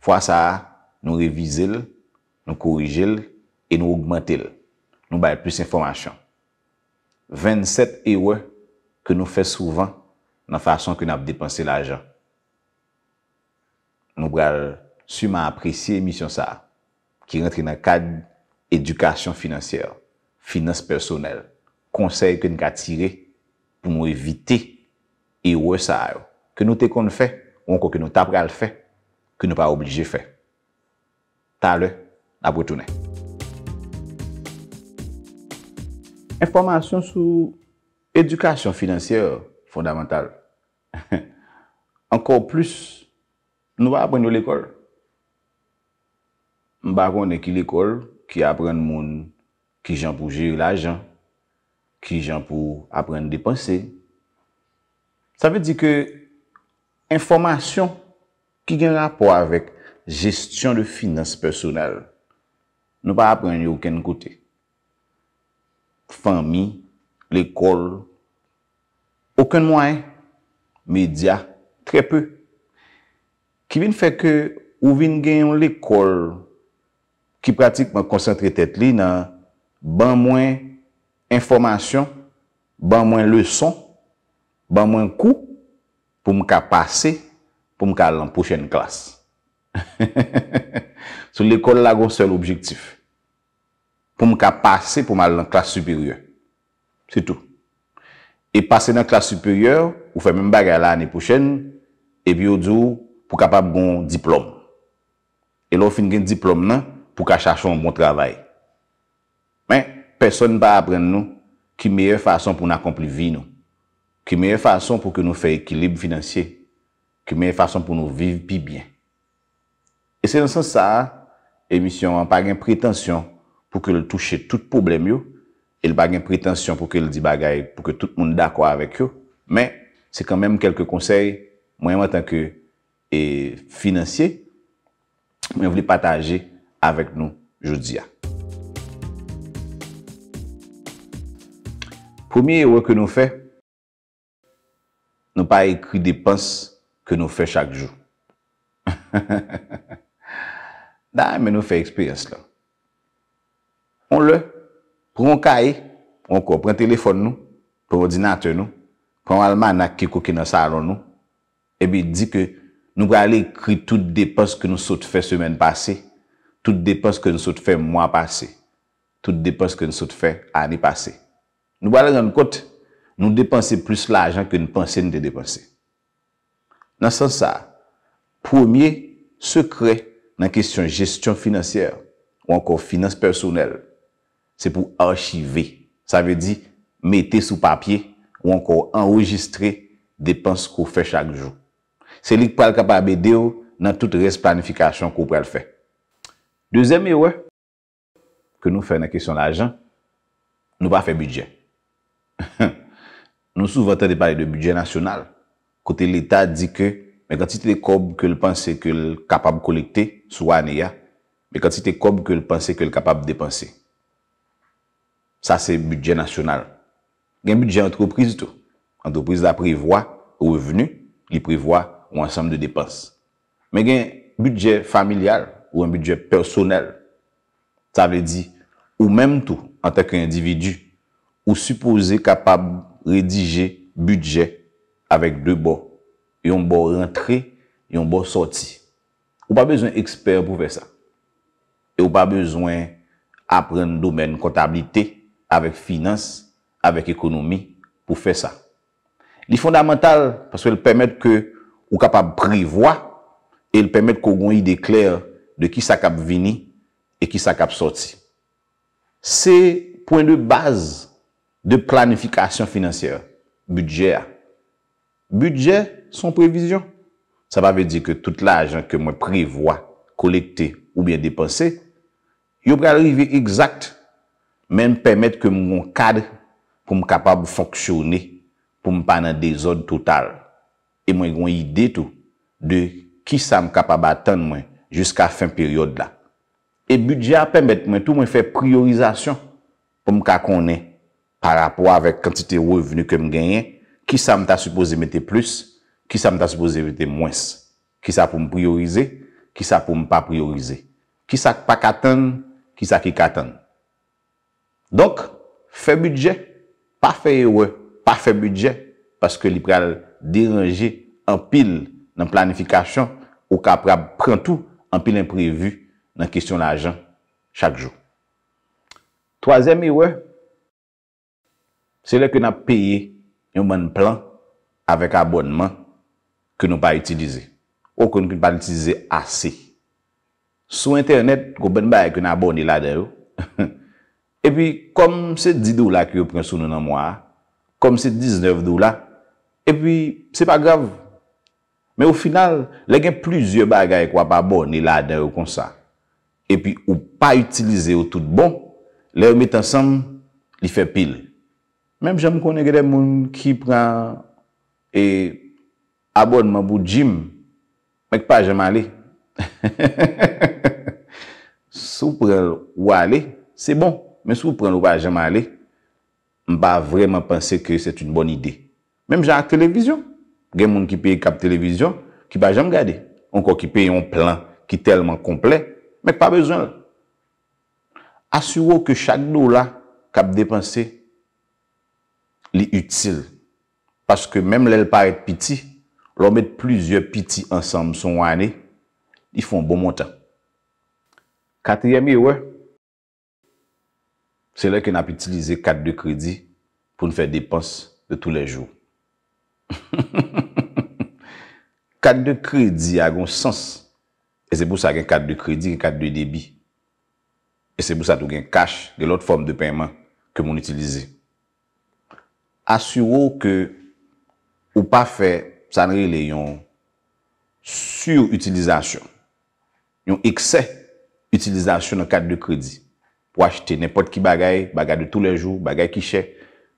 Fwa sa a, nou revize l, nou korije l, e nou augmente l, nou baye plus informasyon. 27 ewe ke nou fe souvan nan fason ke nou ap depanse l ajan. Nou baye suma apresye misyon sa a, ki rentre nan kad edukasyon finansyèl, finans personel, konsey ke nou katire pou nou evite ewe sa a yo. Ke nou te kon fe? ou anko ki nou tabral fe, ki nou pa oblije fe. Ta le, apotoune. Informasyon sou edukasyon financier fondamental. Anko plus, nou pa apren nou l'ekol. Mba kon ne ki l'ekol ki apren moun ki jan pou jiril ajan, ki jan pou apren depanse. Sa ve di ke informasyon ki gen rapor avek gestyon de finans personel, nou pa aprenye ouken kote. Fami, lekol, ouken mwen, media, trepe. Ki vin feke ou vin gen yon lekol ki pratikman konsentre tet li nan ban mwen informasyon, ban mwen leson, ban mwen kou, pou m ka pase, pou m ka alan pou chen klas. Sou l'ekol la goun se l'objektif. Pou m ka pase, pou m alan klas superyor. Se tou. E pase nan klas superyor, ou fe m m bagay alan ane pou chen, e pi ou djou pou ka pa m goun diplom. E lò fin gen diplom nan, pou ka chachon moun travay. Men, peson nan pa apren nou, ki meye fason pou nan kompli vi nou. ki mèye fason pou ke nou fè ekilib finanseye, ki mèye fason pou nou viv bi bien. E se nan san sa, emisyon, an pa gen pretensyon pou ke l touche tout poublem yo, el pa gen pretensyon pou ke l di bagay, pou ke tout moun d'akwa avèk yo, mè, se kan mèm kelke konsey, mwen mwen tanke e finanseye, mwen vli pataje avèk nou joudia. Premier wè ke nou fè, Nou pa ekri de pens ke nou fe chak jou. Da, men nou fe eksperyans la. On le, pou an ka e, pou an ko pren telefon nou, pou ordinater nou, pou an alman ak kiko ki nan salon nou, ebi di ke nou ba ale ekri tout de pens ke nou sot fe semen pase, tout de pens ke nou sot fe mwa pase, tout de pens ke nou sot fe ani pase. Nou ba ale yon kote. Nou depanse plus l'ajant ke nou panse nou te depanse. Nan san sa, pwomye, sekre nan kesyon gestyon financier ou ankon finance personel, se pou archive. Sa ve di, mette sou papye ou ankon enregistre depanse kou fe chak jou. Se lik pral kapabe deyo nan tout res planifikasyon kou pral fe. Dezem e we, ke nou fe nan kesyon l'ajant, nou pa fe budget. Ha ha! Nou sou vantan de pale de budget nasyonal. Kote l'Etat di ke, men kante si te kob ke l'pense ke l'kapab kolekte, sou aneya, men kante si te kob ke l'pense ke l'kapab depanse. Sa se budget nasyonal. Gen budget entreprise tou. Entreprise la prevoi revenu, li prevoi ou ansam de depanse. Men gen budget familial ou budget personel, sa ve di, ou men tou, an teke individu, ou suppose kapab redije budje avek de bo. Yon bo rentre, yon bo sorti. Ou pa bezwen eksper pou fe sa. Ou pa bezwen apren domen kontabilite avek finance, avek ekonomi pou fe sa. Li fondamental, paswe el permette ke ou kapab privwa, el permette kogon yi dekler de ki sa kap vini e ki sa kap sorti. Se pon de baze de planifikasyon financier, budget a. Budget, son prevision, sa pa ve di ke tout la ajan ke mwen prevoi, kolekte ou bien depanse, yo pre arrive exact, men pemet ke mwen gwen kadre, pou mwen kapab foksyone, pou mwen panan de zon total, e mwen gwen ide tou, de ki sa mwen kapab atan mwen, jiska fin peryode la. Et budget a pemet mwen tou mwen fe priorizasyon, pou mwen ka konen, rapor avèk kantite wè venu ke m genyen, ki sa m ta suppose mète plus, ki sa m ta suppose mète mwens, ki sa pou m priorize, ki sa pou m pa priorize, ki sa pa katan, ki sa ki katan. Donk, fè budget, pa fè wè, pa fè budget, paske li pral diranje an pil nan planifikasyon ou ka pral pran tou an pil imprevu nan kisyon la jan chak jou. Toazèm mi wè, Se lè kwen ap peye yon mwen plan avèk abonman kwen nou pa itilize. Ou kwen nou pa itilize ase. Sou internet, kwen abon ila derou. E pi, kom se 10 do la kwen sou nou nan mwa, kom se 19 do la, e pi, se pa grav. Men ou final, lè gen plizye bagay kwen ap abon ila derou kon sa. E pi, ou pa itilize ou tout bon, lè ou met ansam li fe pil. E pi, Mem jan m konen gen moun ki pran e abonman bou jim, mek pa jaman li. Sou pran ou a li, se bon. Men sou pran ou pa jaman li, m ba vreman panse ke set un bon ide. Mem jan a televizyon, gen moun ki pe kap televizyon, ki pa jaman gade. On ko ki pe yon plan ki telman komple, mek pa bezon. Asuro ke chak nou la kap depanse, li util, paske menm lèl paret piti, lò mèt plizye piti ansam son wane, li fon bon montan. Katye mi wè, se lè kè nap itilize kat de kredi pou nou fè depans de tou lè jou. Kat de kredi agon sens, e se bousa gen kat de kredi gen kat de debi, e se bousa tou gen kash gen lot form de penman ke moun itilize. Asuro ke ou pa fe, sanre le yon surutilizasyon, yon ekse utilizasyon nan kat de kredi pou achete. Nenpot ki bagay, bagay de tou le jou, bagay ki chè,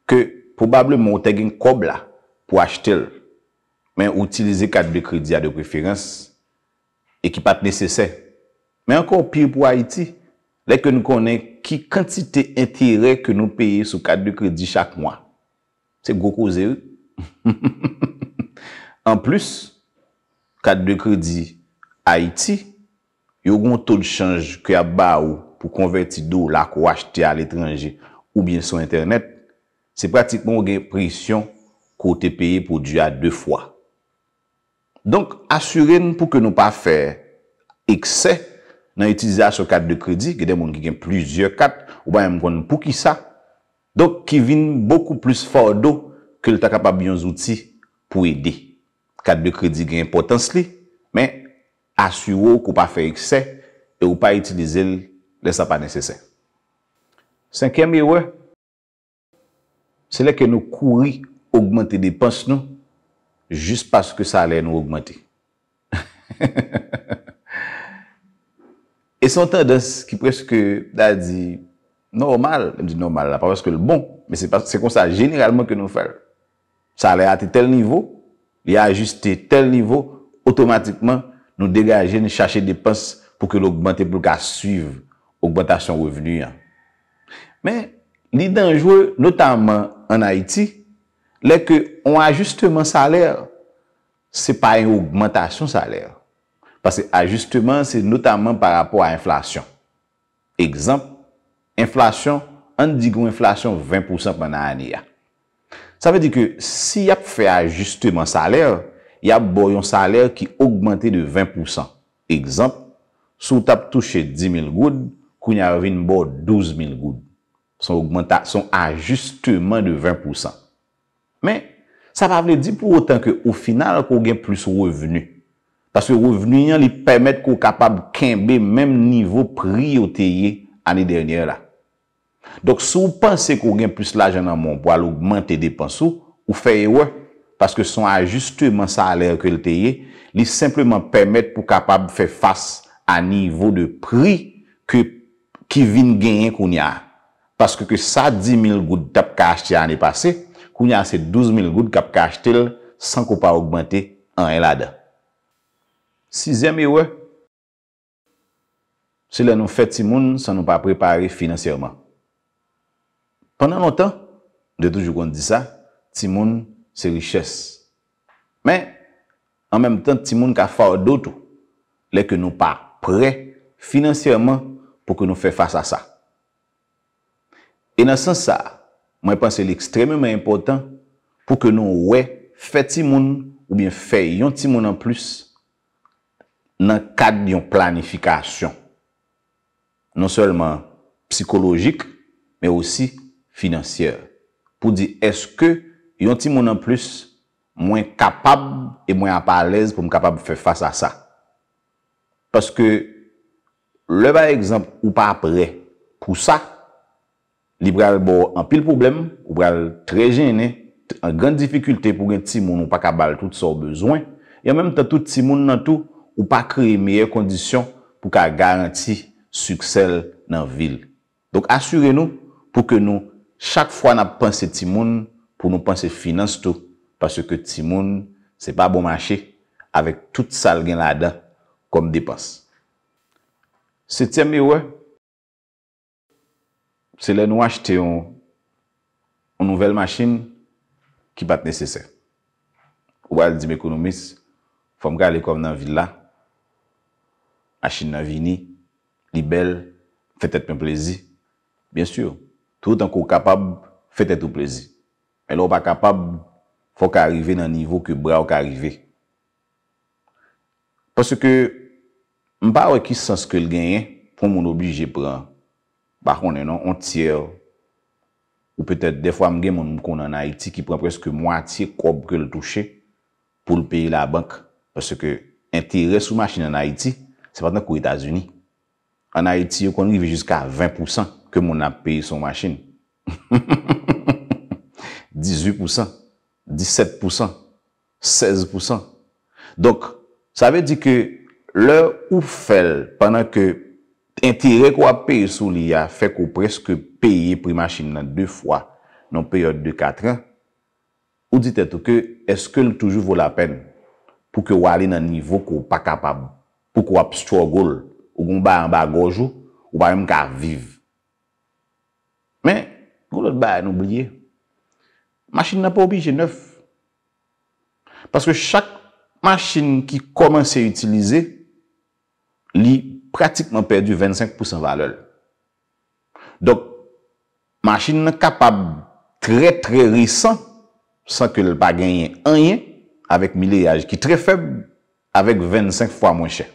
ke poubable moun te gen kob la pou achete l. Men, outilize kat de kredi a de preferans, ekipat nesesè. Men, ankon pi pou Haiti, lè ke nou konen ki kantite entere ke nou peye sou kat de kredi chak mwa. Se goko ze yu. En plus, kat de kredi a iti, yo goun tol chanj ki a ba ou pou konverti do la kou achete a l'etranje ou bien son internet, se pratikman ou gen presyon kote peye pou diya 2 fwa. Donk, asyren pou ke nou pa fe ekse nan itizasyon kat de kredi, gen den moun ki gen plizye kat, ou bayan moun kon pou ki sa, Donk ki vin bokou plis for do ke li ta kapab yon zouti pou edi. Katbe kredi gen impotans li, men asywo kou pa fe ekse, e ou pa itilize li, le sa pa nesesen. Sankyemi we, se le ke nou kouri augmente depans nou, jist paske sa ale nou augmente. E son tendans ki preske da di... Normal, lèm di normal, lèm pa wèskè lè bon, mè sè konsa generalman kè nou fèl. Salè atè tel nivou, lè ajustè tel nivou, otomatikman nou degajè, nou chache depens pou kè l'augmentè pou kè a suiv, augmentation revenu yon. Mè, lè danjou, notaman an Haiti, lè kè an ajustèman salè, se pa yon augmentation salè. Pase ajustèman se notaman par rapport a inflasyon. Ekzamp, Enflasyon, an digon enflasyon 20% pwana aniya. Sa ve di ke si yap fe ajusteman saler, yap bo yon saler ki augmente de 20%. Ekzamp, sou tap touche 10.000 goud, kou nyarevin bo 12.000 goud. Son ajusteman de 20%. Men, sa pa vene di pou otan ke ou final kou gen plus revenu. Paske revenu yon li pwemet kou kapab kembe menm nivou priyoteye anye dernyer la. Dok se ou panse kou gen plus lajen nan moun pou al ou mante depan sou, ou fe ewe, paske son ajuste man sa aler ke lteye, li simplement permette pou kapab fè fass a nivou de pri ki vin genyen koun ya. Paske ke sa 10.000 gout tap kache ti ane pase, koun ya se 12.000 gout kap kache tel san kou pa ou mante ane lade. Sizem ewe, se le nou fèt si moun, se nou pa prepare finanseyoman. Pendan nou tan, nou de toujou kon di sa, ti moun se riches. Men, an menm tan, ti moun ka faw do tou, leke nou pa pre financierman pou ke nou fe fasa sa. E nan san sa, mwen panse li ekstrememen important pou ke nou we fe ti moun ou bien fe yon ti moun an plus nan kad yon planifikasyon, non selman psikologik, men osi planifikasyon. financier pou di eske yon timoun an plus mwen kapab e mwen an pa alèz pou mwen kapab fè fasa sa. Paske lè ba ekzamp ou pa apre pou sa, li bral bo an pil problem, ou bral tre jenè, an gran difficultè pou gen timoun ou pa kabal tout sa ou bezwen, yon e menm tan tout timoun nan tou ou pa kreye meyè kondisyon pou ka garanti suksèl nan vil. Donk asyre nou pou ke nou Chak fwa na panse ti moun pou nou panse finanse tou. Paske ti moun se pa bon manche. Awek tout sal gen la da kom depans. Setyem mi we. Se le nou achete yon nouvel masin ki pat nesesen. Ou al di m ekonomis. Fom gale kom nan villa. Masin nan vini. Li bel. Fet et men plezi. Bien syo. Doutan kou kapab, fète tout plezi. El ou pa kapab, fò k'arive nan nivou ke bra ou k'arive. Pwese ke mpa wè ki sens ke l genyen, pou moun oblije pran. Bakon enon, on tiè ou pwete de fwa mgen moun mkon nan Haiti ki pran preske mwatiè kop ke l touche pou l peyi la bank. Pwese ke enteres ou machin nan Haiti, se paten kou Etasuni. an a eti yo kon rive jiska 20% ke moun ap paye son machin. 18%, 17%, 16%. Donk, sa ve di ke lè ou fel panan ke entire kwa paye sou li a fek ou preske paye pri machin nan 2 fwa nan peyo 2-4 an, ou dit eto ke eske l toujou vò la pen pou ke wale nan nivou kwa wap kapab, pou kwa pstrogol ou goun bayan bayan gojou, ou bayan mkaviv. Men, goun lot bayan oubliye. Machen nan pa obije neuf. Paske chak maschen ki komanse utilize, li pratikman perdi 25% valol. Dok, maschen nan kapab tre tre risan san ke l pa genyen enyen avèk mileyaj ki tre feb avèk 25 fwa mwen chè.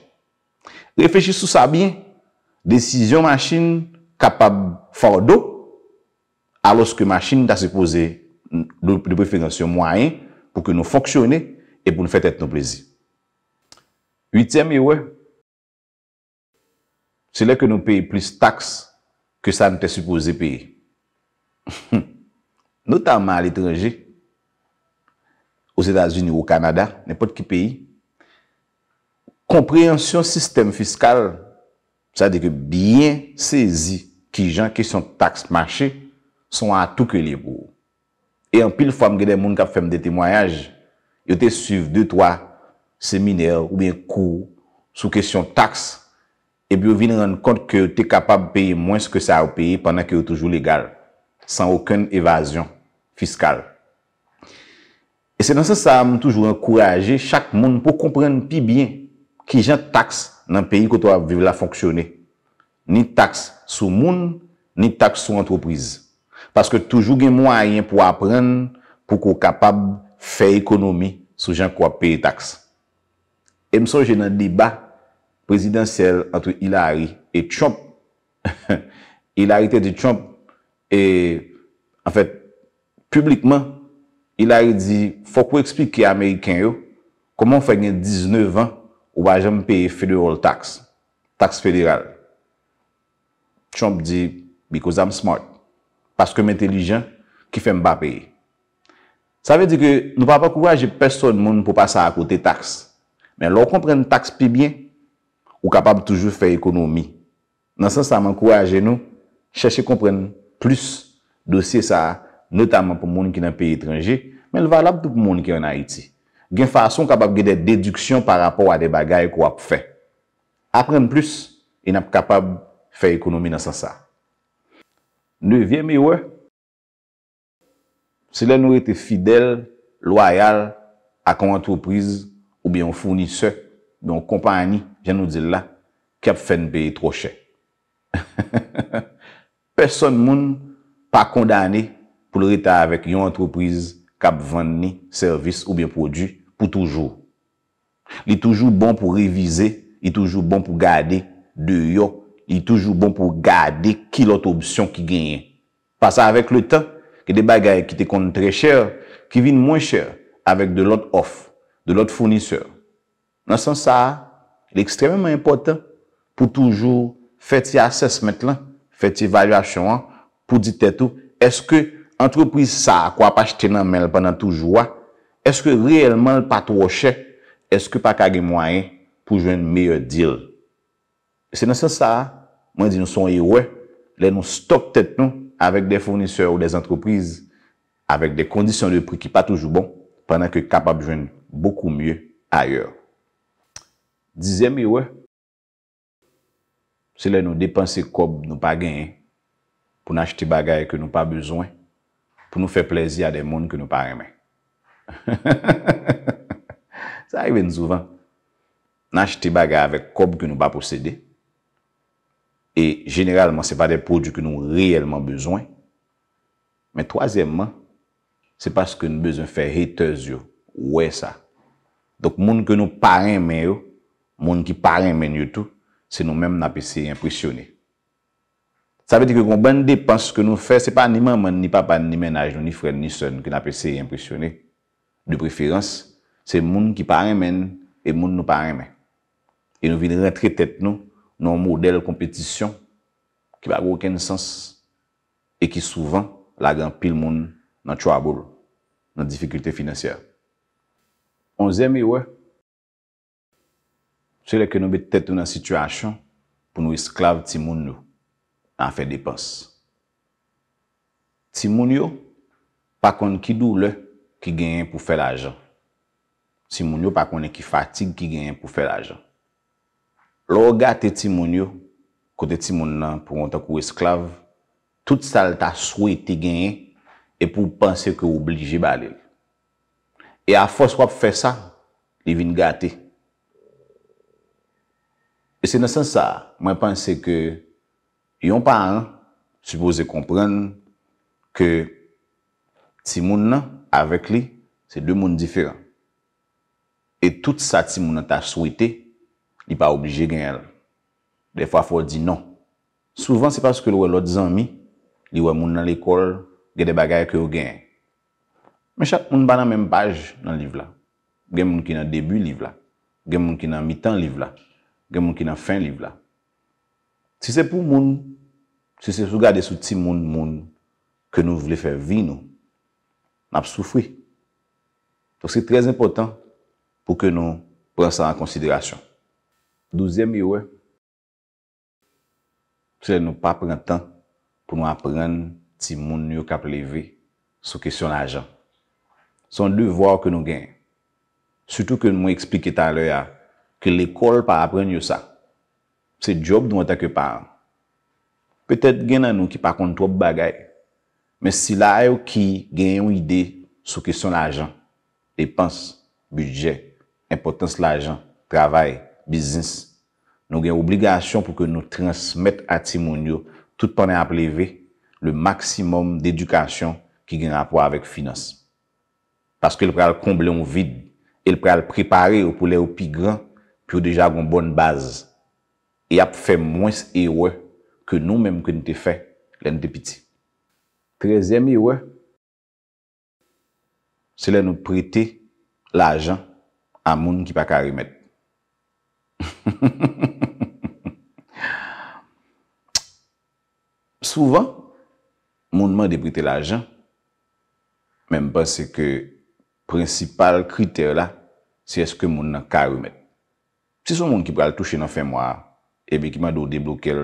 Reflechis sou sa bin, desisyon manchin kapab faw do, aloske manchin ta se pose de preferansyon mwayen pou ke nou foksyone e pou nou fète et nou plezi. Yitèm yi wè, se lè ke nou peyi plis taks ke sa nou te se pose peyi. Notamman l'étranger, ou Zéda Zini ou Kanada, nèpot ki peyi, komprehensyon sistem fiskal sa deke byen sezi ki jan kesyon taks maché son a touke libo. E an pil fwa m gede moun kap fèm detemoyaj, yo te suiv 2-3 seminer ou bien kou sou kesyon taks e bi yo vin ren kont ke yo te kapab paye mwen se ke sa a ou paye panan ke yo toujou legal san oken evasyon fiskal. E se nan se sa m toujou an kouraje chak moun pou kompren pi byen ki jan taks nan peyi ko to a viv la fonksyonè. Ni taks sou moun, ni taks sou antropriz. Paske toujou gen moun a yon pou apren, pou ko kapab fe ekonomi sou jan ko a peyi taks. E mson jen nan deba prezidentsel anto Hillary et Trump. Hillary te di Trump e, en fèt, publikman, Hillary di, fòk wè eksplike Amerikèn yo, koman fè gen 19 an Ou ba jèm paye federal tax, tax federal. Chomp di, because I'm smart, parce que m'intelligent, kifèm ba paye. Sa ve di ke nou pa pa kouwaje person moun pou passa a kote tax. Men lor kompren tax pi bien, ou kapab toujou fè ekonomi. Nansan sa man kouwaje nou, chèche kompren plus dosye sa, notaman pou moun ki nan paye etranje, men lva labdou pou moun ki an Haiti. gen fason kapap gede dediksyon pa rapor a de bagay kwa ap fè. Aprende plus, in ap kapap fè ekonomi nan sa sa. Neuviè mi wè, se lè nou ete fidel, loyal, ak an antropriz, oubyen fournise, oubyen kompani, gen nou dila, kèp fèn beye troche. Person moun, pa kondane, pou lè reta avèk yon antropriz, kèp venni, servis, oubyen produc, pou toujou. Li toujou bon pou revize, li toujou bon pou gade, de yo, li toujou bon pou gade, ki lot opsyon ki genye. Pasa avek le tan, ki de bagay ki te konten tre chè, ki vin mwen chè, avek de lot of, de lot founisè. Nansan sa, li ekstrememan impotant, pou toujou, feti ases met lan, feti valyasyon an, pou dit etou, eske entreprise sa, kwa pa chten nan men, panan toujou an, Eske reyelman pa troche, eske pa kage mwanyen pou jwen meyye dil? Se nan se sa, mwen di nou son yowe, le nou stok tet nou avèk de founiseur ou de zentroprize, avèk de kondisyon de prik ki pa toujou bon, penan ke kapab jwen boku mye aye. Dizem yowe, se le nou depanse kob nou pa genyen pou nou acheti bagay ke nou pa bezwen, pou nou fe plezi a de moun ke nou pa remen. Sa a yve nou zouvan Nache ti baga avek kob ki nou ba posede E generalman se pa de prodjou ki nou reyelman bezwen Men toazemman Se paske nou bezwen fe hetez yo Ouwe sa Dok moun ki nou parem men yo Moun ki parem men yo tou Se nou menm nanpe se yi impresyonne Sa ve te ke kon bende panse ki nou fe Se pa ni maman, ni papa, ni menaj nou, ni frem, ni son Ki nanpe se yi impresyonne De preferans, se moun ki pa remen e moun nou pa remen. E nou vin rentre tet nou nou model kompetisyon ki ba gwen sens e ki souvan lagan pil moun nan chwa boul, nan difikulte finansyar. On zemye wè, se lè ke nou bete tet nou nan situasyon pou nou esklav ti moun nou nan fe depans. Ti moun yo, pa kon ki dou lè ki genyen pou fè la jan. Ti moun yo pa konen ki fatig, ki genyen pou fè la jan. Lò gâte ti moun yo, kote ti moun nan, pou yon takou esklave, tout sal ta sou eti genyen, e pou panse ke oublije balè. E a fòs wap fè sa, li vin gâte. E se nan san sa, mwen panse ke, yon pa an, suppose komprèn, ke ti moun nan, Avèk li, se dè moun difèran. Et tout sa ti moun an ta souwite, li pa objè gen el. Defwa fò di nan. Souvan se paske lou wè e lòt zanmi, li wè moun nan l'ekol, gè de bagay akè ou gen. Mè chak moun ban nan mèm page nan liv la. Gen moun ki nan debu liv la. Gen moun ki nan mitan liv la. Gen moun ki nan fin liv la. Ti se pou moun, ti se sou gade sou ti moun moun, ke nou vle fèr vi nou. nap soufri. To se trez impotant pou ke nou pren sa an konsiderasyon. Douzem yowe, se nou pa pren tan pou nou apren ti moun yo kap levi sou kesyon ajan. Son duvwa ou ke nou gen. Soutou ke nou mwen eksplike taloya ke l'ekol pa apren yo sa. Se job doun wata ke par. Petet gen nan nou ki pa kontrop bagay. men si la e ou ki gen yon ide sou kesyon ajan, depans, budget, importans l'ajan, travay, bizins, nou gen obligasyon pou ke nou transmèt atimounyo tout pwene ap leve le maksimum dedukasyon ki gen ap wak finans. Paske l pral komblè ou vid, l pral preparè ou pou lè ou pi gran pi ou deja goun bonn baz, e ap fè mwens e wè ke nou mèm kwen te fè lè nou te piti. Trezemi wè, se lè nou prete l'ajan a moun ki pa ka remet. Souvan, moun mè deprete l'ajan, mèm pas se ke prinsipal kriter la, se eske moun nan ka remet. Se son moun ki pral touche nan fè mwa, ebe ki mè do deblouke lè,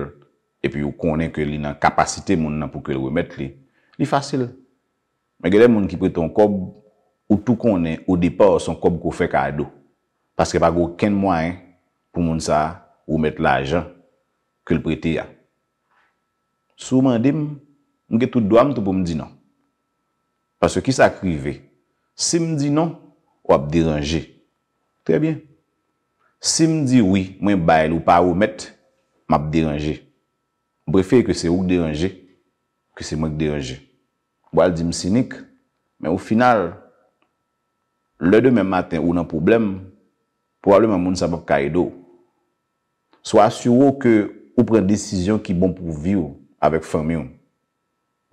e pi yo konen ke li nan kapasite moun nan pou ke remet li. Li fasil. Mwen gade moun ki prete yon kob ou tou konen ou depa ou son kob kou fek a do. Paske pa gou ken mwen pou moun sa ou met l'ajan ke l'prete ya. Sou mwen dim, mwen ke tout doam tou pou mwen di nan. Paske ki sa krive. Si mwen di nan, ou ap deranje. Tre bien. Si mwen di oui, mwen bayel ou pa ou met, mwen ap deranje. Mwen prefere ke se ouk deranje ou ke se mwen deranje. Bo al di m sinik, men ou final, le demen maten ou nan problem, problem an moun sa bop ka edo. So asyou ou ke ou pren desisyon ki bon pou vi ou, avek fèm yon.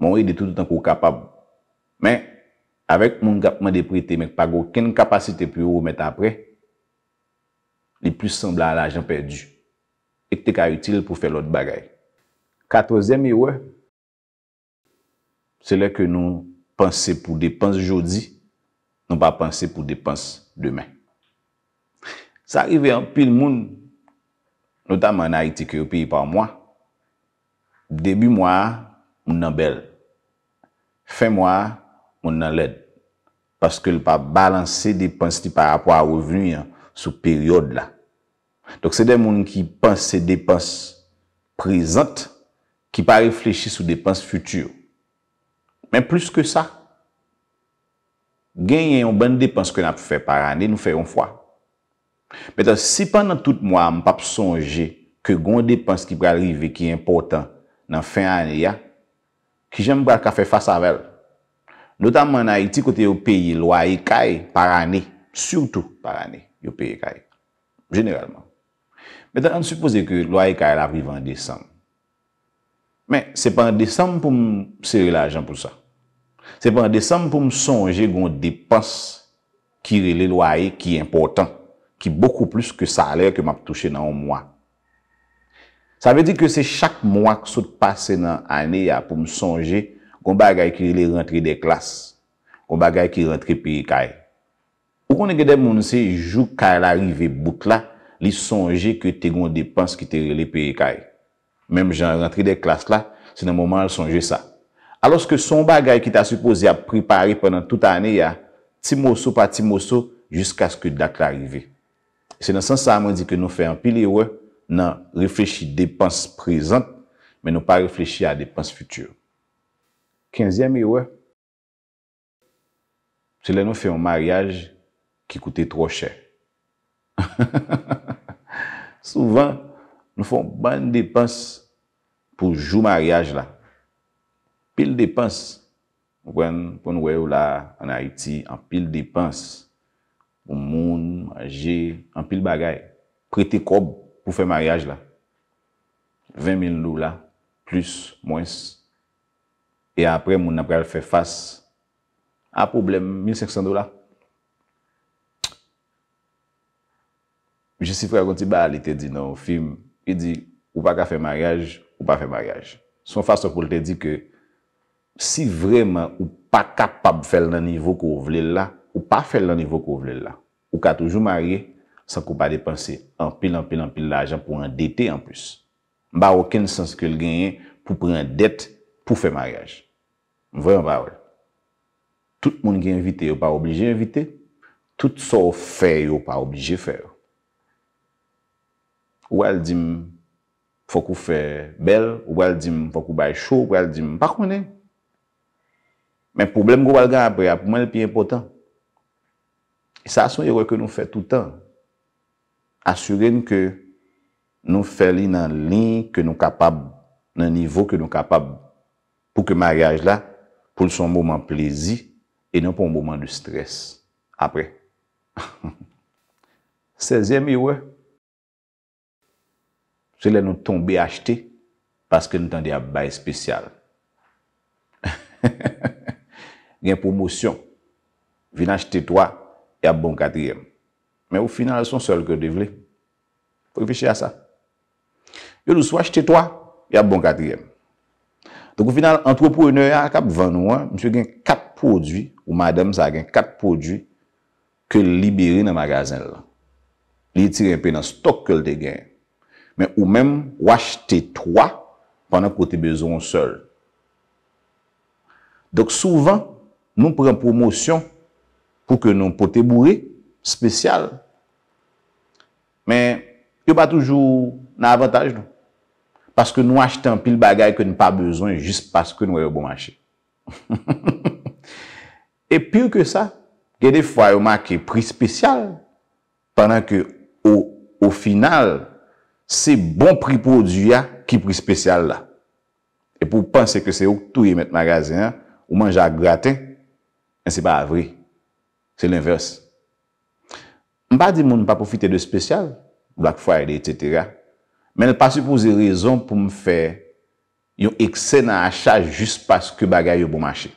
Mwen ou edi tout an kou kapab. Men, avek moun gapman depri te mek pa gò, ken kapasite pou yon ou met apre, li plus semblan l'ajan perdi. E Ek te ka util pou fè l'ot bagay. Katrezem yon, mwen ou, Se lè ke nou panse pou depanse jodi, nou pa panse pou depanse demè. Sa arrive an pil moun, notanman a ite keyo pi par mwa, debi mwa, moun nan bel, fin mwa, moun nan led, paske l pa balanse depanse li par rapport a revenu sou periode la. Dok se den moun ki panse depanse prezante, ki pa reflechi sou depanse futur. Men plus ke sa, genye yon ban depans ke nan pou fè par ane, nou fè yon fwa. Metan, si pan nan tout mwa, m pap sonje ke gon depans ki bral rive ki important nan fè ane ya, ki jen bral ka fè fasa vel. Notamen nan iti kote yo peyi loayi kaye par ane, surtout par ane, yo peyi kaye, generalman. Metan, an supose ke loayi kaye la vivande sanm. Men, se pan december pou m seri l'ajan pou sa. Se pan december pou m sonje goun depans kirele lwa e ki important, ki beaucoup plus ke saler ke map touche nan an mwa. Sa ve di ke se chak mwa k sot pase nan ane ah, ya pou m sonje goun bagay kirele rentre de klas, goun bagay kirele rentre pi e kaye. Ou kon e gede moun se jou kare la rive bout la, li sonje ke te goun depans kirele pi e kaye. Mem jan rentri de klas la, se nan mouman al sonje sa. Aloske son bagay ki ta supose a pripare penan tout ane ya, ti mousou pa ti mousou, jiska sku dak la rive. Se nan sensamen di ke nou fe an pil yowe, nan reflechi depans prezant, men nou pa reflechi a depans futur. Kinziyem yowe, se le nou fe an maryaj ki koute tro chè. Souvan, Nou fon ban depans pou jou maryaj la. Pil depans. Poun wè ou la an Haiti, an pil depans. O moun, an jè, an pil bagay. Prete kob pou fè maryaj la. 20.000 loup la, plus, mwens. E apre moun apre fè fass. A problem, 1.600 do la. Je si fè akonti ba alite di nan o film. E di, ou pa ka fè maryaj, ou pa fè maryaj. Son fason pou lte di ke, si vreman ou pa kapab fèl nan nivou kou vle la, ou pa fèl nan nivou kou vle la. Ou ka toujou marye, san kou pa depanse anpil, anpil, anpil l'ajan pou an dete en plus. Mba ou ken sens ke l genye pou pre an dete pou fè maryaj. Mwen voyan ba ou. Tout moun ki invite, ou pa oblige invite. Tout sa ou fè, ou pa oblige fè ou. Ou al di m fokou fè bel, ou al di m fokou bay chou, ou al di m pakounen. Men poublem gou al gan apre, ap mwen l pi impotant. E sa ason yo wè kè nou fè toutan. Asurè nou kè nou fè li nan li kè nou kapab, nan nivou kè nou kapab pou kè mariage la, pou l son mouman plezi, e nou pou mouman l stres apre. Sezyèm yo wè. Se lè nou tombe achte, paske nou tan di ap baye spesyal. Gen promosyon, vin achte to, ap bon katriyem. Men ou final, son sol kote vle. Fofi fichè a sa. Yo nou sou achte to, ap bon katriyem. Donc ou final, entrepôt uneurè akap vannouan, msye gen kat prodjou, ou madame sa gen, kat prodjou ke libere nan magazin la. Li tiren pe nan stok ke lte gen, men ou men ou achete 3 pandan kote bezon seol. Dok souvan, nou pren promosyon pou ke nou pote bourre spesyal. Men, yo ba toujou nan avantaj nou. Paske nou achete an pil bagay ke nou pa bezon, jist paske nou yo bon achete. E pi ou ke sa, gen defwa yo make pri spesyal pandan ke ou final Se bon pri produya, ki pri spesyal la. E pou panse ke se ouk touye met magazina, ou manja gratin, en se pa avri. Se l'inverse. Mpa di moun mpa profite de spesyal, blak fwa edi, et cetera, men l pa suppose rezon pou mfe yon ekse na achaj jist paske bagay yo bou mache.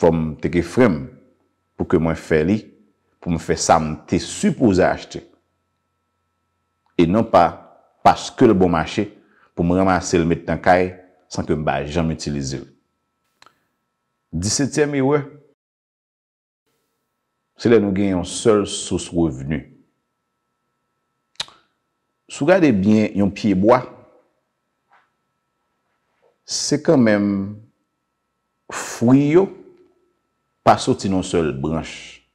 Fom teke frem pou ke mwen feli pou mfe sa mte suppose achete. E nan pa, paske l bon mache pou m ramase l metan kaye san ke m ba jam utilize. Disetemi we, se la nou gen yon sol sos revenu. Sou gade bien yon pieboa, se kan menm fwiyo pa soti yon sol branche.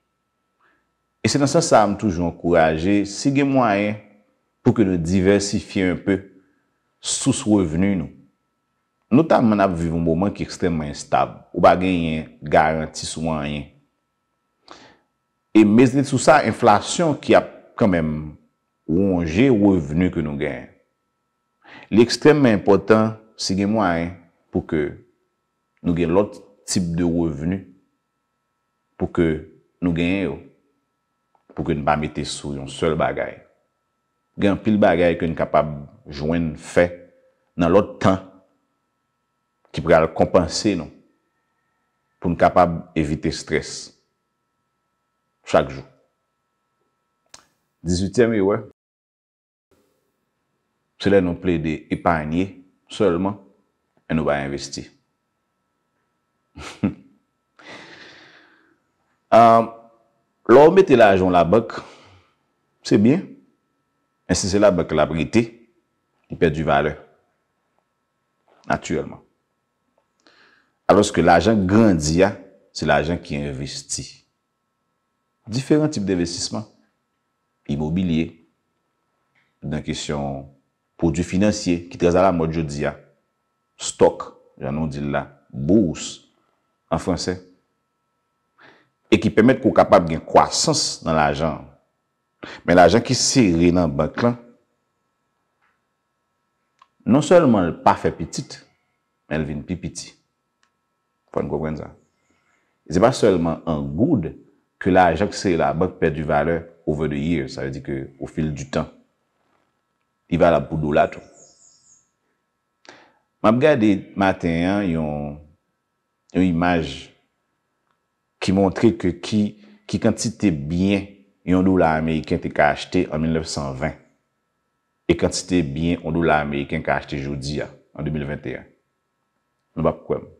E se nan sa sa am toujou ankoraje, si gen mwa en, pou ke nou diversifiye un peu sous revenu nou. Nota man ap vivoun mouman ki ekstremman instab, ou bagay yon garanti souan yon. E mezne sou sa, inflasyon ki ap kamem wongye revenu ke nou gen. L'ekstremman impotant, si gen mwa yon, pou ke nou gen lote tip de revenu, pou ke nou gen yo, pou ke nou ba metesou yon sol bagay. gen pil bagay ke nou kapab jwen fè nan lot tan ki pre al kompense nou pou nou kapab evite stres chak jou. 18è miwe, se lè nou ple de epanyè seulement, en nou ba investi. Euh, lò ou mette la joun la bak, se bie, Asi se la bakalabriti, yi perdi vale. Natyèlman. Alos ke l'ajan gandiya, se l'ajan ki investi. Diferent tip de investisman. Immobilier. Dan kesyon poudu finansye ki trezala mwadjodiya. Stok, janon dil la. Bous, an fransè. E ki pemet kou kapab gen kwa sens nan l'ajan. Men la jan ki siri nan bak lan, non seulement pa fe pitit, men vin pi piti. Fon kwa pren zan. Zè pa seulement an goud ke la jan ki siri nan bak perdi vale over the year, sa ve di ke ou fil du tan. I va la boudou la tou. Mab gade maten yon yon imaj ki montre ki kantite byen yon do la Ameriken te ka achete en 1920 e kantite byen yon do la Ameriken ka achete jodi ya en 2021. Nou ba pou kwen.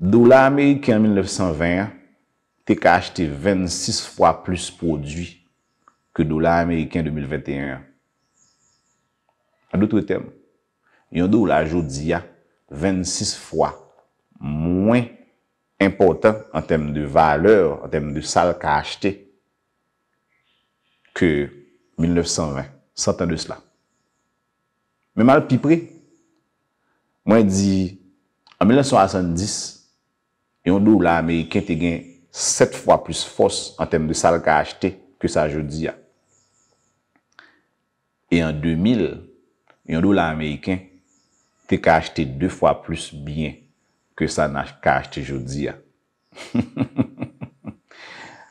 Do la Ameriken en 1920, te ka achete 26 fwa plus prodwi ke do la Ameriken 2021. An do twe tem? Yon do la jodi ya 26 fwa mwen impotant an tem de valeur, an tem de sal ka achete ke 1920, 100 an de slan. Men mal pi pre, mwen di, an 1970, yon dou la Ameriken te gen 7 fwa plus fos an tem de sal ka achete ke sa jodi ya. E an 2000, yon dou la Ameriken te ka achete 2 fwa plus biyen sa nan ka achte joudiya.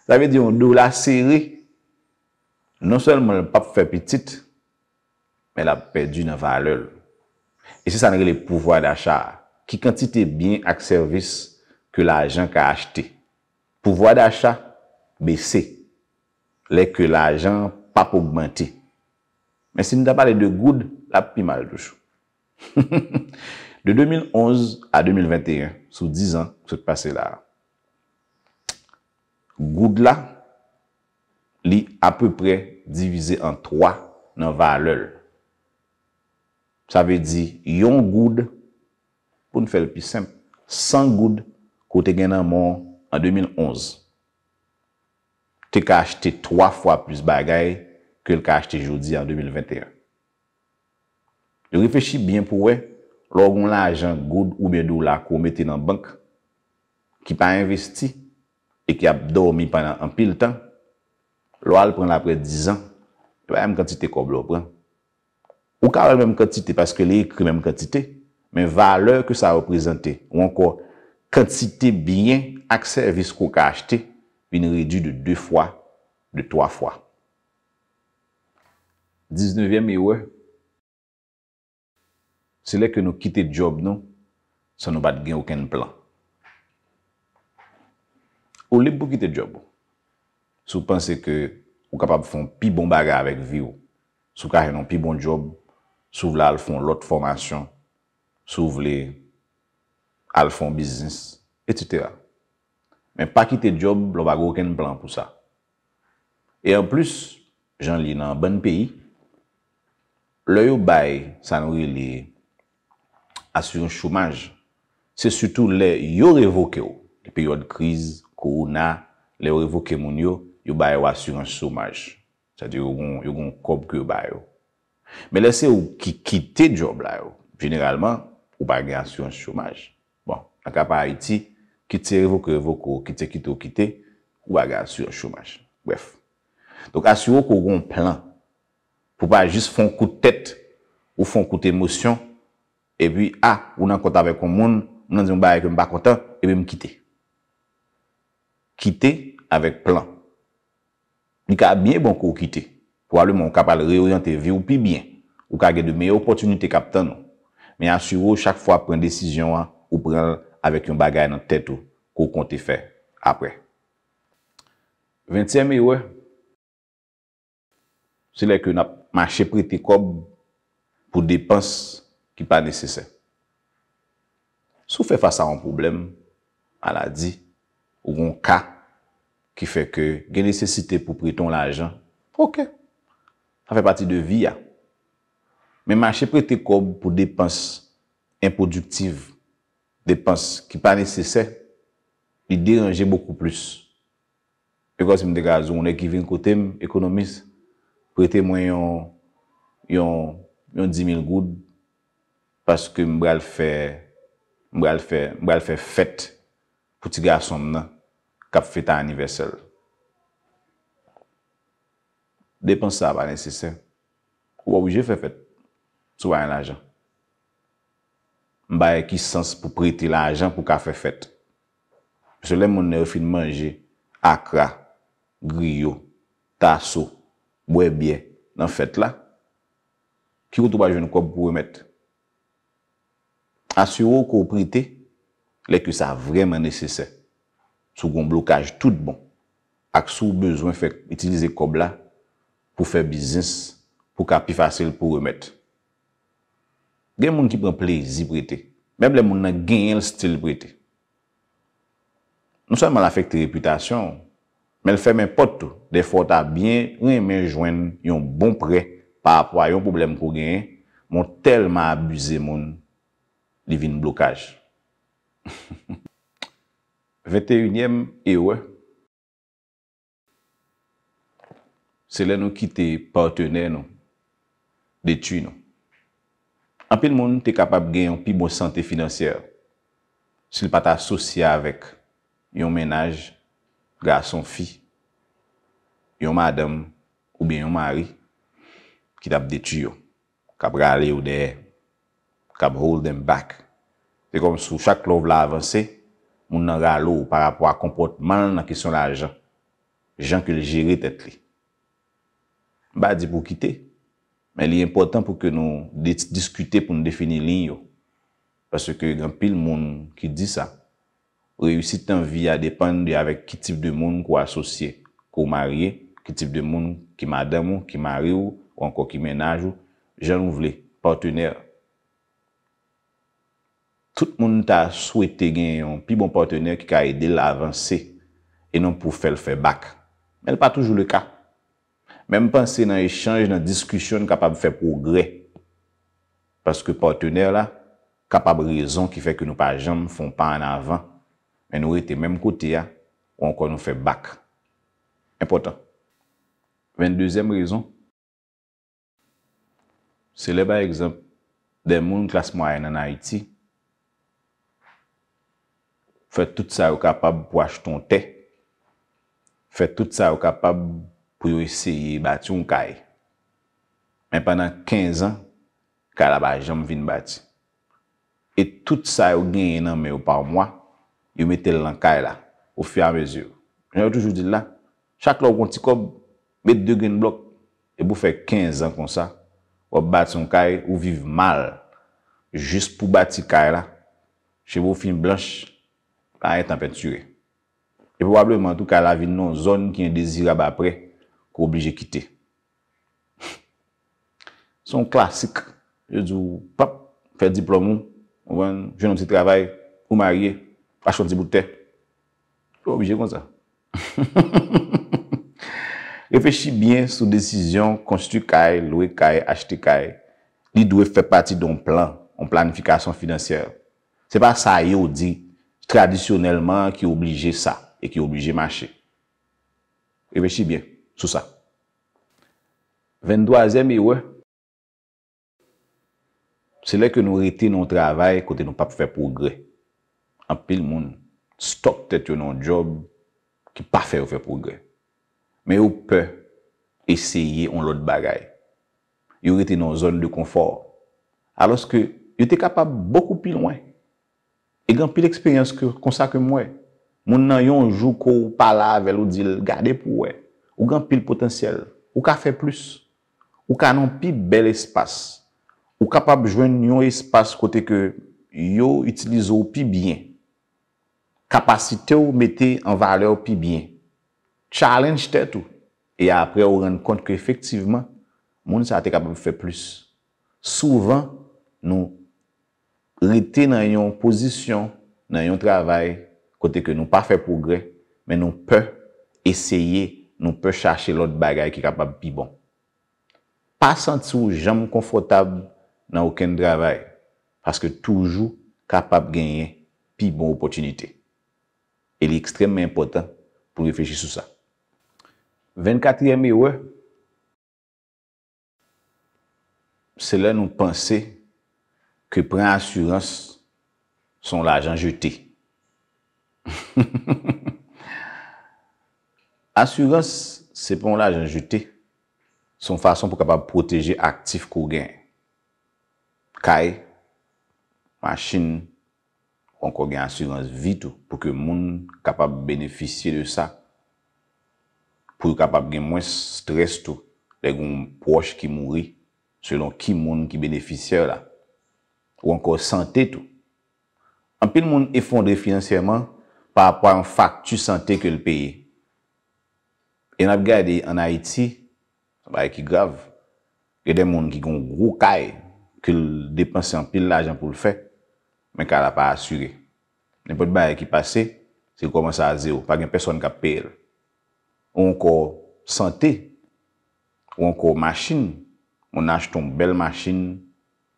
Sa ve diyon nou la seri non selman an pa pou fè pitit, men ap perdi nan valeol. E se sa nan gen le pouvoi d'achat, ki kantite bin ak servis ke l'ajan ka achte. Pouvoi d'achat, be se le ke l'ajan pa pou bwante. Men se nou da pale de goud, la pi mal douchou. Hehehe De 2011 a 2021, sou 10 an kou se te pase la, goud la, li ap peu pre divize an 3 nan valol. Sa ve di, yon goud, pou nou fel pi sem, 100 goud kou te gen nan moun an 2011. Te ka achete 3 fwa plus bagay ke l ka achete joudi an 2021. Yo refeshi bien pou wey, lò goun la ajan goud ou mèdou la kou mète nan bank, ki pa investi, e ki ap dormi panan anpil tan, lò al pren apre 10 an, pe pa yèm kantite kou blò pren. Ou ka wè mèm kantite, paske lè yèkri mèm kantite, men valeur ke sa reprezentè, ou anko, kantite byen ak servis kou ka achete, bin ridu de 2 fwa, de 3 fwa. 19è miwe, Se lè ke nou kite job nou, sa nou bat gen ouken plan. Ou lè pou kite job ou, sou pense ke ou kapab foun pi bon baga avek vi ou, sou kahe nou pi bon job, sou vle al foun lot formasyon, sou vle al foun biznis, etc. Men pa kite job, lou bat gen ouken plan pou sa. E an plus, jan li nan ban peyi, lè yo bay sa nou li li asurans choumage, se sutou le yo revoke ou. Le periode kriz, korona, le yo revoke moun yo, yo baye ou asurans choumage. Sadi yo goun kob ki yo baye ou. Me lese ou ki kite di oblay ou, generalman, ou bagay asurans choumage. Bon, akapa Haiti, kite revoke revoke ou kite kite ou kite, ou bagay asurans choumage. Wef. Donk asuro kou goun plan, pou baye jist fon kout tete, ou fon kout emosyon, E pi, a, ah, ou nan konta vek kon moun, mnen zi yon bagay ke mba kontan, ebe mkite. Kite avek plan. Ni ka biye bon kou kite. Pwa li mwen kapal reorienter ve ou pi bien. Ou ka ge de mey oportunite kap tan nou. Men yansi wou chak fwa pren desisyon an, ou pren avek yon bagay nan tetou kou konti fe apre. Ventièm e wè, se lè ke yon ap manche prete kob pou depans pou ki pa nesesè. Sou fè fasa an problem, aladi, ou goun ka, ki fè ke gen nesesite pou priton l'ajan, pouke, an fè pati de vi ya. Men mache prete kob pou depans impoduktiv, depans ki pa nesesè, pi diranje boku plus. Ekos m de gazou, m ne kivin kote m, ekonomis, prete mwen yon yon 10.000 goud, Paske mbrel fè fèt pou ti ga som nan, kap fèt aniversel. Deponsa ba nè sè sè. Ou woujè fè fèt, sou wè yon l'ajan. Mbè yè ki sens pou priti l'ajan pou kap fèt fèt. Se lè mounè ou fin manje akra, griyo, taso, mbè bie nan fèt la, ki woutou wajon kòp pou wè mèt. Asuro ko prete, leke sa vreman nesesè, sou goun blokaj tout bon, ak sou bezwen fek itilize kob la, pou fe bizins, pou ka pi fasil pou remet. Gen moun ki pren plezi prete, mèm le moun nan gen yel stil prete. Nou sa mè la fek te reputasyon, mèl fe mè potou, de fota bie, mèm jwen yon bon pre, pa apwa yon problem ko gen, moun telman abize moun, Divin blokaj. 21e ewe. Sele nou ki te partener nou. Detu nou. Anpe l moun nou te kapab gen yon pi bo sante financier. Se l pata asosya avek yon menaj. Gra son fi. Yon madam ou bien yon mari. Ki tap detu yo. Kap gare ou deye. Kab hold them back. Te kom sou chak lo vla avanse, moun nan ralou par rapport a komportman nan kisyon la jan. Jan ke li jire tet li. Ba di pou kite, men li important pou ke nou diskute pou nou defini lin yo. Paske gen pil moun ki di sa, reyousi tan vi a depande avèk ki tip de moun kwa asosye, kwa ou marye, ki tip de moun ki madam ou, ki marye ou, ou anko ki menaj ou, jan nou vle, partenèr, tout moun nou ta souwete gen yon pi bon partenèr ki ka ede l avansè enon pou fèl fè bak. Men l pa toujou l kà. Men m panse nan echange, nan diskusyon, nou kapab fè progrè. Paske partenèr la, kapab rezon ki fè ki nou pa jan m fon pa an avan, men nou rete menm kote ya, ou an kon nou fè bak. Impotant. Vèn de dezem rezon, se le ba ekzamp, den moun klasmou a yon nan Haiti, Fè tout sa yo kapab pou wach ton te. Fè tout sa yo kapab pou yo iseyi bati yon kay. Men panan 15 an, kay la baye, jom vin bati. E tout sa yo genye nan me ou pa ou mwa, yo mette lan kay la, ou fi a mezi yo. Jè yo toujou di la, chak la ou konti kob, mette de genye blok, e bou fè 15 an kon sa, ou bati yon kay, ou viv mal, jist pou bati kay la, che bo fin blanche, E la yon tempenture. E probablementou ka la vi non zon ki yon dezira ba apre kou oblije kite. Son klasik, je djou, pap, fè diplomou, ou ven, joun an ti travay, ou marye, fachon ti boutè. Kou oblije kon sa. Refeshi bien sou desisyon konstitu ka e, loue ka e, achete ka e. Li dwe fè pati don plan, on planifikasyon fidansyèl. Se pa sa yon di, tradisyonelman ki oublije sa e ki oublije mache. E vechi bien sou sa. Vendoazem e we, se le ke nou rete nou travay kote nou pa pou fe progre. An pil moun, stopte te yo nou job ki pa fe ou fe progre. Me ou pe, eseye on lout bagay. Yo rete nou zon de konfor. Alos ke, yo te kapab bokou pi louen. E gen pi l'experience konsa ke mwen. Moun nan yon jou kou pala vel ou dil gade pou mwen. Ou gen pi l'potensiyel. Ou ka fe plus. Ou ka nan pi bel espas. Ou kapab jwen yon espas kote ke yo itilizo pi bien. Kapasite ou mette an vale ou pi bien. Challenge te tou. E apre ou ren kont ke efektiveman moun sa te kapab fe plus. Souvan nou kapab rete nan yon posisyon, nan yon travay, kote ke nou pa fe progre, men nou pe eseye, nou pe chache lout bagay ki kapab pi bon. Pas an sou jam konfotab nan oken travay, paske toujou kapab genye pi bon opotinite. El ekstrem men impotant pou refeshi sou sa. 24e miwè, selè nou panse ke pren assurans son l'ajan jete. Assurans se pon l'ajan jete son fason pou kapab proteje aktif kou gen kai, machin, kon kou gen assurans vi tou pou ke moun kapab beneficye de sa. Pou kapab gen mwen stres tou leg ou mwen poche ki mouri selon ki moun ki beneficye ou la. Ou an kor sante tou. An pil moun effondre financièman pa apwa an fak tu sante ke l'peye. En ap gade an Haiti, an baye ki gav, e den moun ki kon wou kaye ke l depanse an pil l'ajan pou l'fè, men ka la pa asyge. Nen pot baye ki pase, se koman sa a ze ou, pa gen peson ka peye. Ou an kor sante, ou an kor maschine, moun achetoun bel maschine,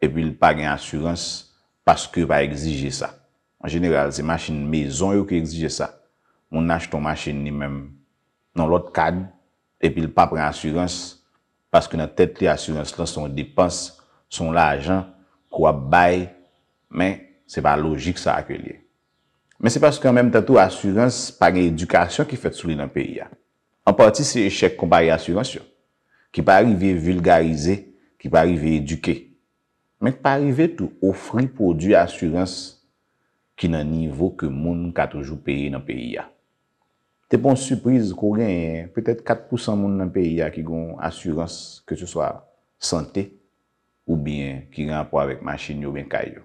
epi l pa gen asurans paske pa exije sa. An general, se machin mezon yo ke exije sa, moun nache ton machin ni menm nan lot kad, epi l pa pren asurans paske nan tet li asurans lan son dipans, son lajan, kwa bay, men, se pa logik sa akwe li. Men se paske an menm tatou asurans pa gen edukasyon ki fet sou li nan peyi ya. An parti se echek kompare asurans yo, ki pa arrive vulgarize, ki pa arrive eduke, men pa rive tou ofri pou di asurans ki nan nivou ke moun katoujou peye nan peyi ya. Te pon suprise kou gen, petet 4% moun nan peyi ya ki gon asurans ke se swa sante ou bien ki gen apwa vek machin yo ben kayo.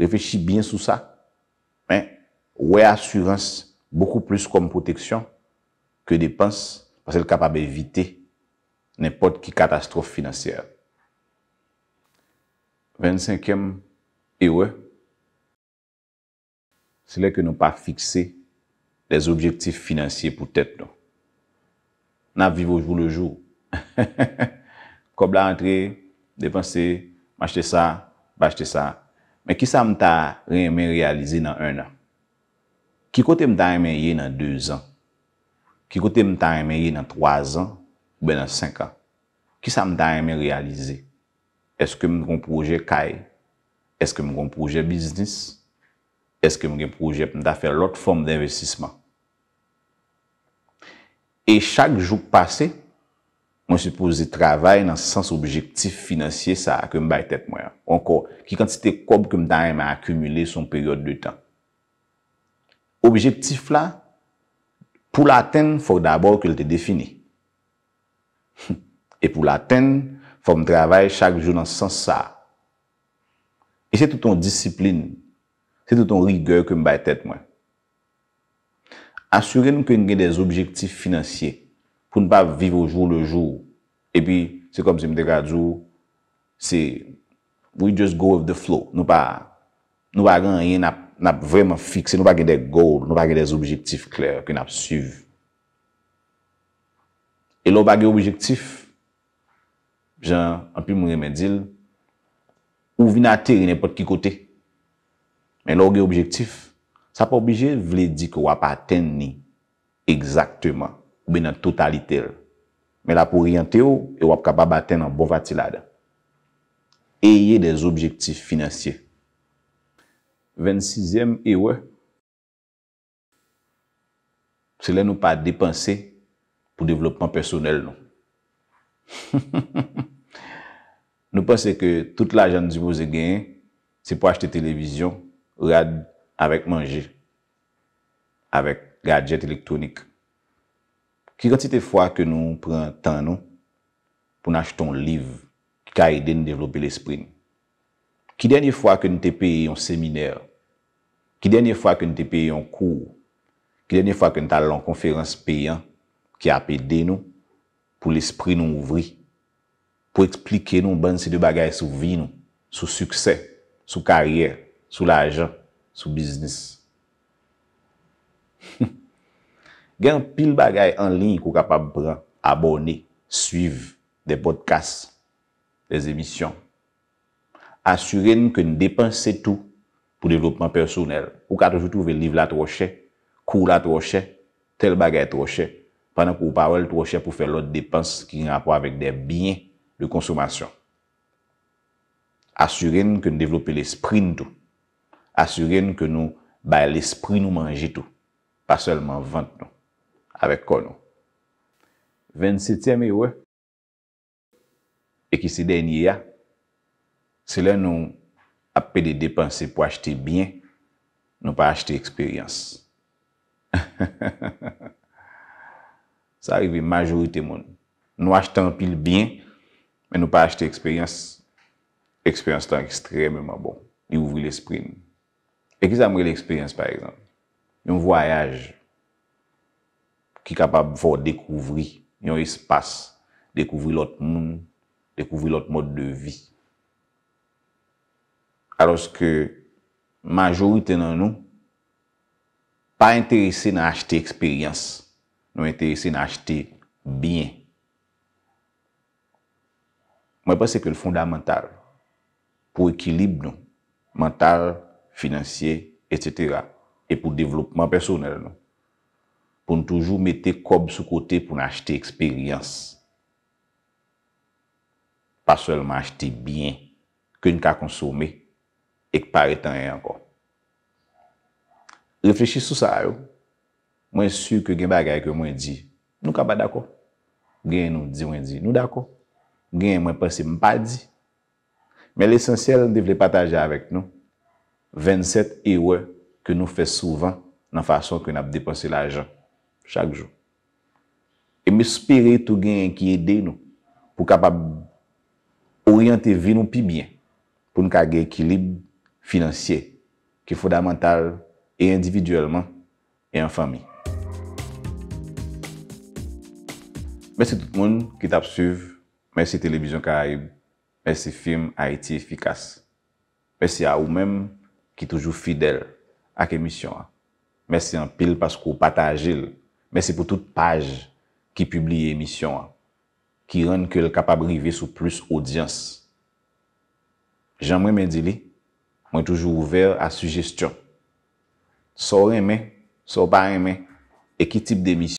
Refeshi bin sou sa, men, we asurans beaucoup plus kom proteksyon ke depens pasel kapab evite nepot ki katastrofe financier. 25èm e wè, se lè ke nou pa fikse les objektif finansye pou tèt nou. Nan vive ou jvou le jvou. Kob la antre, depanse, m'achete sa, m'achete sa. Men ki sa mta reymen realize nan 1 an? Ki kote mta reymen ye nan 2 an? Ki kote mta reymen ye nan 3 an? Ou ben nan 5 an? Ki sa mta reymen realize? Eske m gen proje kaj? Eske m gen proje biznis? Eske m gen proje m da fe lot form d'investisman? E chak jouk pase, m se pose travay nan sens objektif finansye sa ak m baytet mwen. Anko, ki kantite kob kwen m da em akumile son peryode de tan. Objektif la, pou la ten, fok d'abor ke l te defini. E pou la ten, pou la ten, Fòm travay, chak jounan sans sa. E se touton disipline, se touton rigueur kèm bay tèt mwen. Asurè nou kèm gen des objektif financier pou nou pa vive ou joun le joun. E pi, se kom se m dekade joun, se, we just go with the flow. Nou pa, nou pa gen yon nap vreman fikse, nou pa gen des goal, nou pa gen des objektif kler, kèm nap suiv. E lò pa gen objektif, jan, anpil moun remedil, ou vin ati re nepot ki kote. Men lor gen objektif. Sa pa obje vle di ke wap aten ni ekzaktouman, ou ben an totalitel. Men la pou rianti ou, e wap kapab aten an bo vati lada. Eye des objektif finansye. 26e ewe, se lè nou pa depanse pou devlopman personel nou. Hehehehe. Nou pense ke tout l'ajan nou zibou ze gen, se pou achete televizyon, rad avèk manje, avèk gadget elektronik. Ki gantite fwa ke nou pran tan nou, pou n'acheton liv, ki ka ide nou devlopè l'esprin. Ki denye fwa ke nou te peye yon seminer, ki denye fwa ke nou te peye yon kou, ki denye fwa ke nou talon konferans peyen, ki apè denou pou l'esprin nou mouvri. pou eksplike nou ban se de bagay sou vi nou, sou suksè, sou karyè, sou lajan, sou biznis. Gen pil bagay anlin kou kapab pran, abonè, suiv, de podcast, de zemisyon. Asyren nou ke nou depanse tou pou developman personel. Ou katou joutou ve liv la troche, kou la troche, tel bagay troche, panan kou pawe l troche pou fe lot depanse ki n rapwa vek de binyen de konsumasyon. Asyren ke nou devlopè l'esprin tout. Asyren ke nou bay l'esprin nou manje tout. Pa selman vant nou. Awek kon nou. 27è mè wè, e ki se denye ya, se lè nou ap pe de depanse pou achete biyen, nou pa achete eksperyans. Sa arrive majorite moun. Nou achete an pil biyen, Men nou pa achete eksperyans, eksperyans tan ekstrem emman bon. Y ouvri l'esprim. E kis amre l'eksperyans par exemple? Yon voyaj ki kapab vò dekouvri yon espas, dekouvri lot moun, dekouvri lot mod de vi. Aroske, majorite nan nou, pa enterese nan achete eksperyans, nou enterese nan achete biyen. Mwen pwese ke l fondamental pou ekilib nou, mental, financier, et cetera, et pou l devlopman personel nou, pou nou toujou mette kob sou kote pou nou achete eksperyans. Pas wèl mwen achete byen, ke nou ka konsome, ek pare tanye anko. Reflechis sou sa yo, mwen su ke gen bagay ke mwen di, nou ka ba dako. Gen nou di mwen di, nou dako. gen yon mwen pense mpadzi, men l'esensyel nou devle pataje avèk nou, 27 ewe ke nou fè souvan nan fason ke nou ap depanse l'ajan chak jou. E mè spire tou gen yon ki yede nou pou kapab oryante vi nou pi byen pou nou kage ekilib finansye ki foda mental e individuèlman e yon fami. Mèsi tout moun ki tap suv Mèsi televizyon ka aib, mèsi film a iti efikas, mèsi a ou mèm ki toujou fidel ak emisyon a. Mèsi an pil paskou pata agil, mèsi pou tout page ki publiye emisyon a, ki renn ke l kapab rive sou plus odyans. Jammou mè di li, mwen toujou ouver a sujestyon. So re mè, so ba re mè, e ki tip d'emisyon?